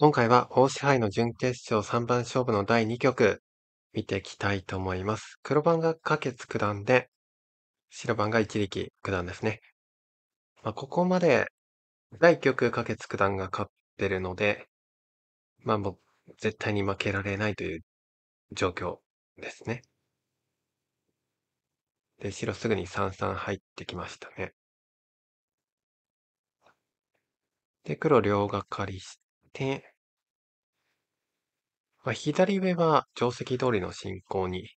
今回は大支配の準決勝3番勝負の第2局見ていきたいと思います。黒番が可決九段で、白番が一力九段ですね。まあ、ここまで第1局可決九段が勝ってるので、まあもう絶対に負けられないという状況ですね。で、白すぐに33入ってきましたね。で、黒両がかりしで、まあ、左上は定石通りの進行に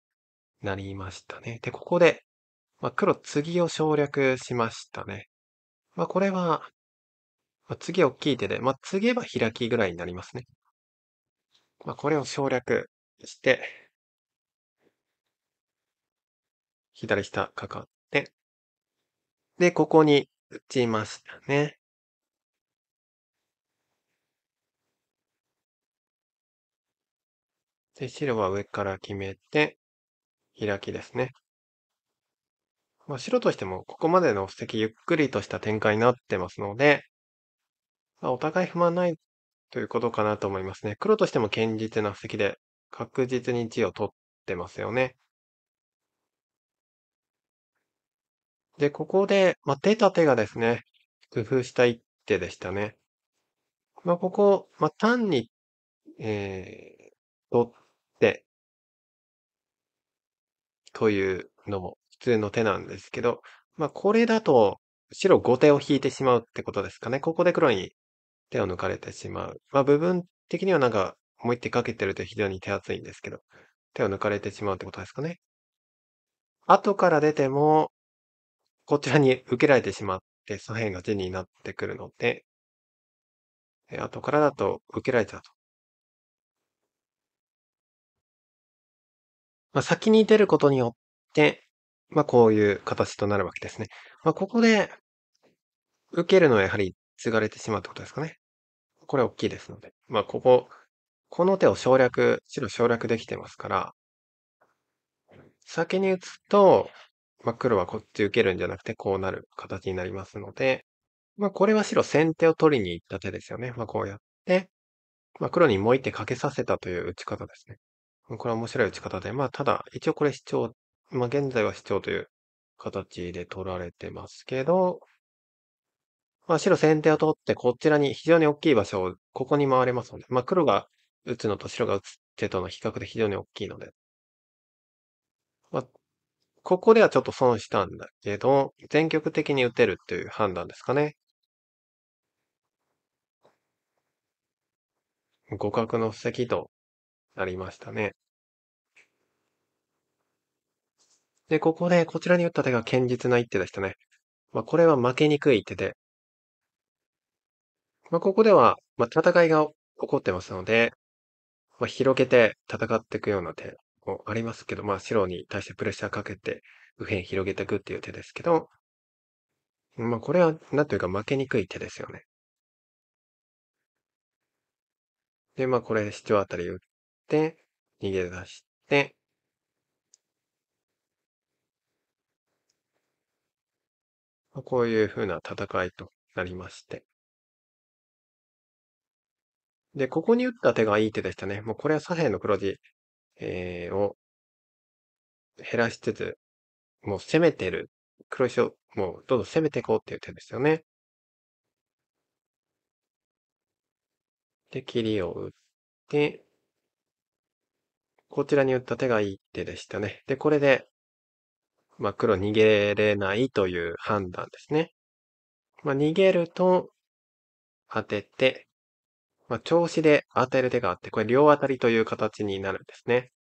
なりましたね。で、ここで、まあ、黒次を省略しましたね。まあ、これは、まあ、次大きい手で、まあ、次は開きぐらいになりますね。まあ、これを省略して、左下かかって、で、ここに打ちましたね。で、白は上から決めて、開きですね。まあ、白としてもここまでの布石ゆっくりとした展開になってますので、まあ、お互い不満ないということかなと思いますね。黒としても堅実な布石で確実に地を取ってますよね。で、ここで、まあ、出た手がですね、工夫した一手でしたね。まあ、ここ、まあ、単に、えー、取っ、というのも普通の手なんですけど、まあ、これだと白5手を引いてしまうってことですかね。ここで黒に手を抜かれてしまう。まあ、部分的にはなんかもう一手かけてると非常に手厚いんですけど、手を抜かれてしまうってことですかね。後から出ても、こちらに受けられてしまって左辺が地になってくるので、後からだと受けられちゃうと。まあ、先に出ることによって、まあ、こういう形となるわけですね。まあ、ここで、受けるのはやはり継がれてしまうってことですかね。これ大きいですので。まあ、ここ、この手を省略、白省略できてますから、先に打つと、まあ、黒はこっち受けるんじゃなくて、こうなる形になりますので、まあ、これは白先手を取りに行った手ですよね。まあ、こうやって、まあ、黒にもう一手かけさせたという打ち方ですね。これは面白い打ち方で、まあ、ただ、一応これ視聴、まあ、現在は視聴という形で取られてますけど、まあ、白先手を取って、こちらに非常に大きい場所を、ここに回れますので、まあ、黒が打つのと白が打つ手との比較で非常に大きいので、まあ、ここではちょっと損したんだけど、全局的に打てるという判断ですかね。互角の布石となりましたね。で、ここで、こちらに打った手が堅実な一手でしたね。まあ、これは負けにくい手で。まあ、ここでは、まあ、戦いが起こってますので、まあ、広げて戦っていくような手もありますけど、まあ、白に対してプレッシャーかけて、右辺広げていくっていう手ですけど、まあ、これは、なんというか負けにくい手ですよね。で、まあ、これ、シチョウあたり打って、逃げ出して、こういうふうな戦いとなりまして。で、ここに打った手がいい手でしたね。もうこれは左辺の黒地、えー、を減らしつつ、もう攻めてる。黒石をもうどんどん攻めていこうっていう手ですよね。で、切りを打って、こちらに打った手がいい手でしたね。で、これで、まあ、黒逃げれないという判断ですね。まあ、逃げると、当てて、まあ、調子で当てる手があって、これ両当たりという形になるんですね。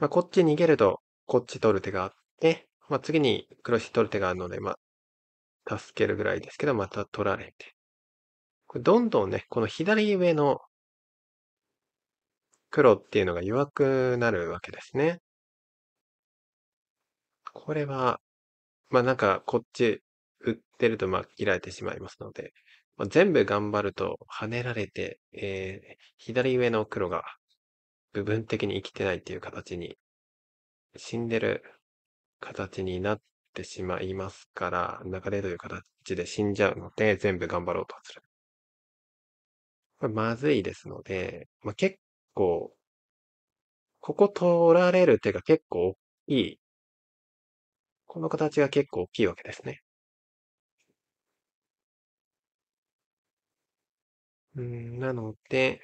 まあ、こっち逃げると、こっち取る手があって、まあ、次に黒石取る手があるので、まあ、助けるぐらいですけど、また取られて。これどんどんね、この左上の黒っていうのが弱くなるわけですね。これは、まあなんかこっち売ってるとまあ切られてしまいますので、まあ、全部頑張ると跳ねられて、えー、左上の黒が部分的に生きてないっていう形に、死んでる形になってしまいますから、流れという形で死んじゃうので、全部頑張ろうとする。まずいですので、まあ、結構、ここ通られる手が結構大きい。この形が結構大きいわけですね。うん、なので、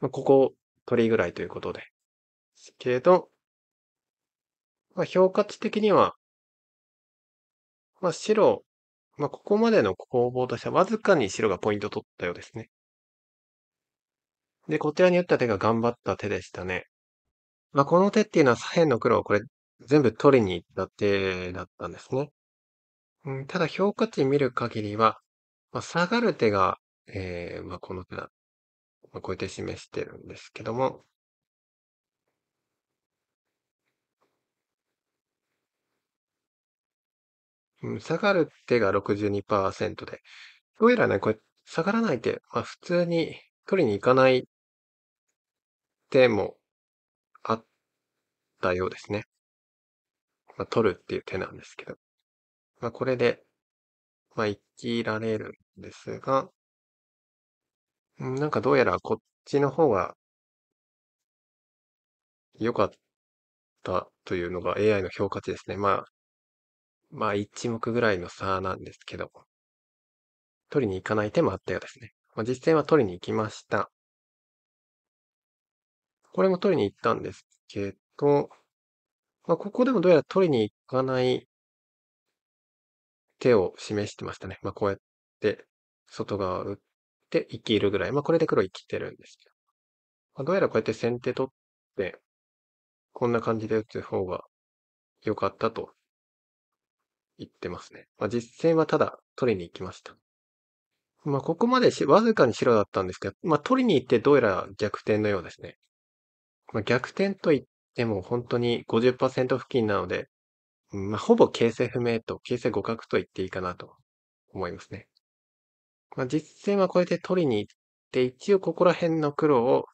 まあ、ここ取りぐらいということですけど、まあ、評価値的には、まあ、白まあ、ここまでの攻防としては、わずかに白がポイント取ったようですね。で、こちらに打った手が頑張った手でしたね。まあ、この手っていうのは左辺の黒をこれ全部取りに行った手だったんですね。うん、ただ評価値見る限りは、まあ、下がる手が、えー、まあ、この手だ。まあ、こうやって示してるんですけども、うん、下がる手が62%で、どうやらね、これ、下がらない手、まあ普通に取りに行かない手もあったようですね。まあ取るっていう手なんですけど。まあこれで、まあ生きられるんですが、うん、なんかどうやらこっちの方が良かったというのが AI の評価値ですね。まあまあ一目ぐらいの差なんですけど、取りに行かない手もあったようですね。まあ、実戦は取りに行きました。これも取りに行ったんですけど、まあ、ここでもどうやら取りに行かない手を示してましたね。まあ、こうやって、外側打って、生きるぐらい。まあ、これで黒生きてるんですけど。まあ、どうやらこうやって先手取って、こんな感じで打つ方が良かったと行ってますね。まあ、実戦はただ取りに行きました。まあ、ここまでわずかに白だったんですけど、まあ、取りに行ってどうやら逆転のようですね。まあ、逆転といっても本当に50%付近なので、まあ、ほぼ形勢不明と、形勢互角と言っていいかなと思いますね。まあ、実戦はこれで取りに行って、一応ここら辺の黒を、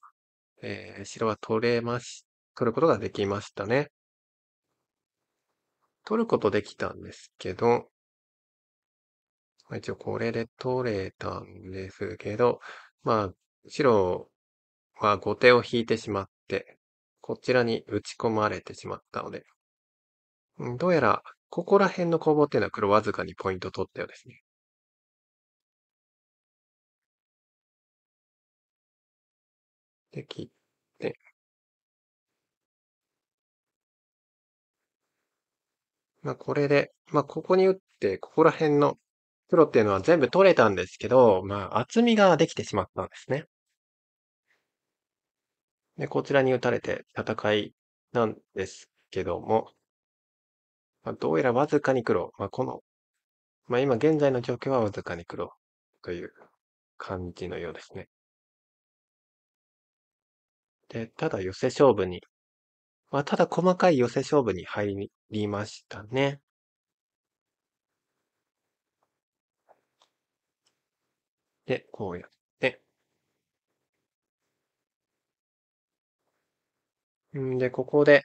えー、白は取れまし、取ることができましたね。取ることできたんですけど、一応これで取れたんですけど、まあ、白は後手を引いてしまって、こちらに打ち込まれてしまったので、どうやら、ここら辺の攻防っていうのは黒わずかにポイント取ったようですね。で、切っまあ、これで、まあ、ここに打って、ここら辺の黒っていうのは全部取れたんですけど、まあ、厚みができてしまったんですね。で、こちらに打たれて戦いなんですけども、まあ、どうやらわずかに黒。まあ、この、まあ、今現在の状況はわずかに黒という感じのようですね。で、ただ寄せ勝負にまあ、ただ細かい寄せ勝負に入りましたね。で、こうやって。んで、ここで、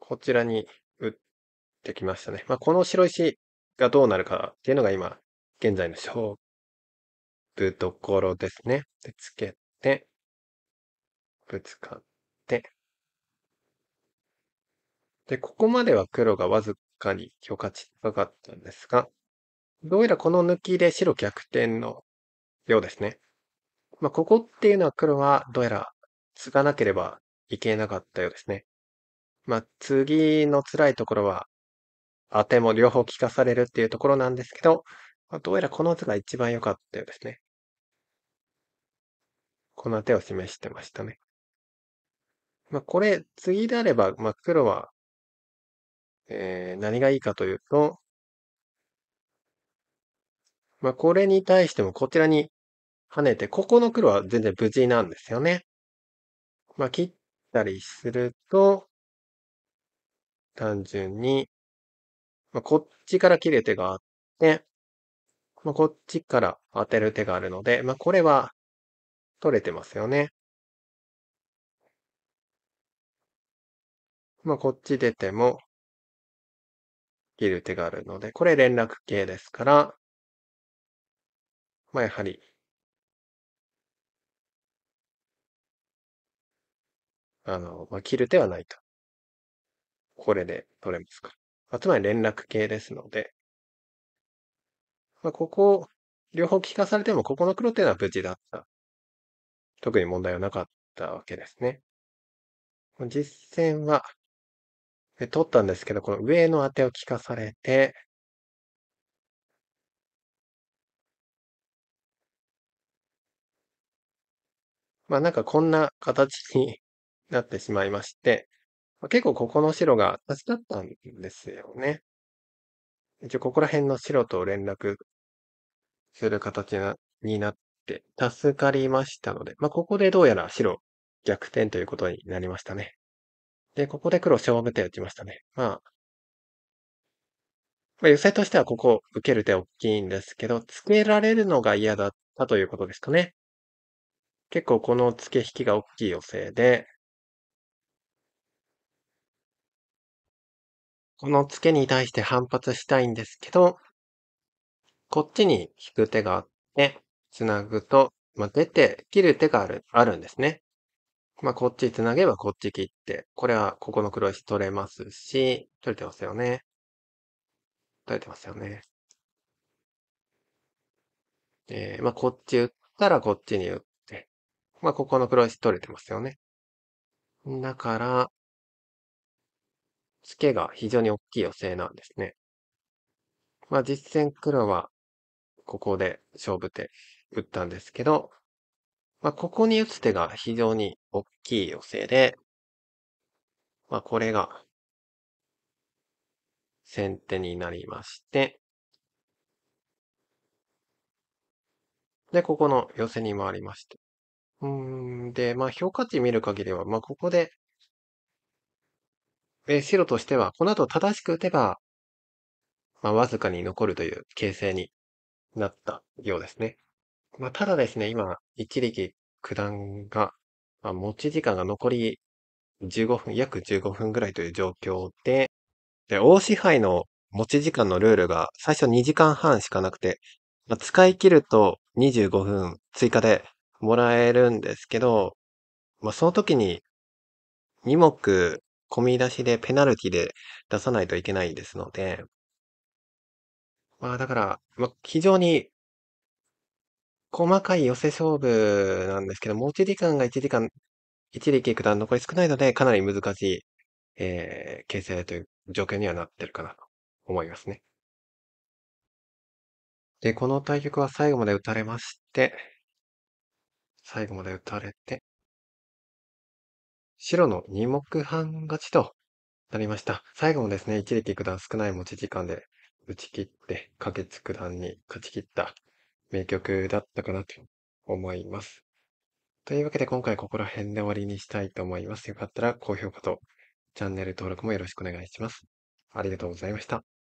こちらに打ってきましたね。まあ、この白石がどうなるかっていうのが今、現在の勝負どころですね。で、つけて、ぶつかって、で、ここまでは黒がわずかに許可値高かったんですが、どうやらこの抜きで白逆転のようですね。まあ、ここっていうのは黒はどうやら継がなければいけなかったようですね。まあ、次の辛いところは、当ても両方効かされるっていうところなんですけど、まあ、どうやらこの図が一番良かったようですね。この手を示してましたね。まあ、これ、次であれば、まあ、黒はえー、何がいいかというと、まあ、これに対してもこちらに跳ねて、ここの黒は全然無事なんですよね。まあ、切ったりすると、単純に、まあ、こっちから切る手があって、まあ、こっちから当てる手があるので、まあ、これは取れてますよね。まあ、こっち出ても、切る手があるので、これ連絡系ですから、まあ、やはり、あの、まあ、切る手はないと。これで取れますかまあ、つまり連絡系ですので、まあ、ここ、両方聞かされても、ここの黒っていうのは無事だった。特に問題はなかったわけですね。実践は、で、取ったんですけど、この上の当てを利かされて、まあなんかこんな形になってしまいまして、結構ここの白がちだったんですよね。一応ここら辺の白と連絡する形になって助かりましたので、まあここでどうやら白逆転ということになりましたね。で、ここで黒勝負手打ちましたね。まあ、まあ、としてはここ受ける手大きいんですけど、つけられるのが嫌だったということですかね。結構この付け引きが大きい寄せで、この付けに対して反発したいんですけど、こっちに引く手があって、繋ぐと、まあ、出て切る手がある、あるんですね。まあ、こっち繋げばこっち切って、これはここの黒石取れますし、取れてますよね。取れてますよね。えー、まあ、こっち打ったらこっちに打って、まあ、ここの黒石取れてますよね。だから、ツケが非常に大きい寄せなんですね。まあ、実戦黒は、ここで勝負手打ったんですけど、まあ、ここに打つ手が非常に大きい寄せで、まあ、これが先手になりまして、で、ここの寄せに回りまして。うん、で、まあ、評価値見る限りは、まあ、ここで、え、白としては、この後正しく打てば、まあ、わずかに残るという形勢になったようですね。まあ、ただですね、今、一力九段が、まあ、持ち時間が残り15分、約15分ぐらいという状況で、で、大支配の持ち時間のルールが最初2時間半しかなくて、まあ、使い切ると25分追加でもらえるんですけど、まあ、その時に2目込み出しでペナルティで出さないといけないですので、まあだから、まあ、非常に細かい寄せ勝負なんですけど、持ち時間が1時間、一力九段残り少ないので、かなり難しい、えー、形勢という状況にはなってるかなと思いますね。で、この対局は最後まで打たれまして、最後まで打たれて、白の二目半勝ちとなりました。最後もですね、一力九段少ない持ち時間で打ち切って、花月九段に勝ち切った名曲だったかなと思います。というわけで今回ここら辺で終わりにしたいと思います。よかったら高評価とチャンネル登録もよろしくお願いします。ありがとうございました。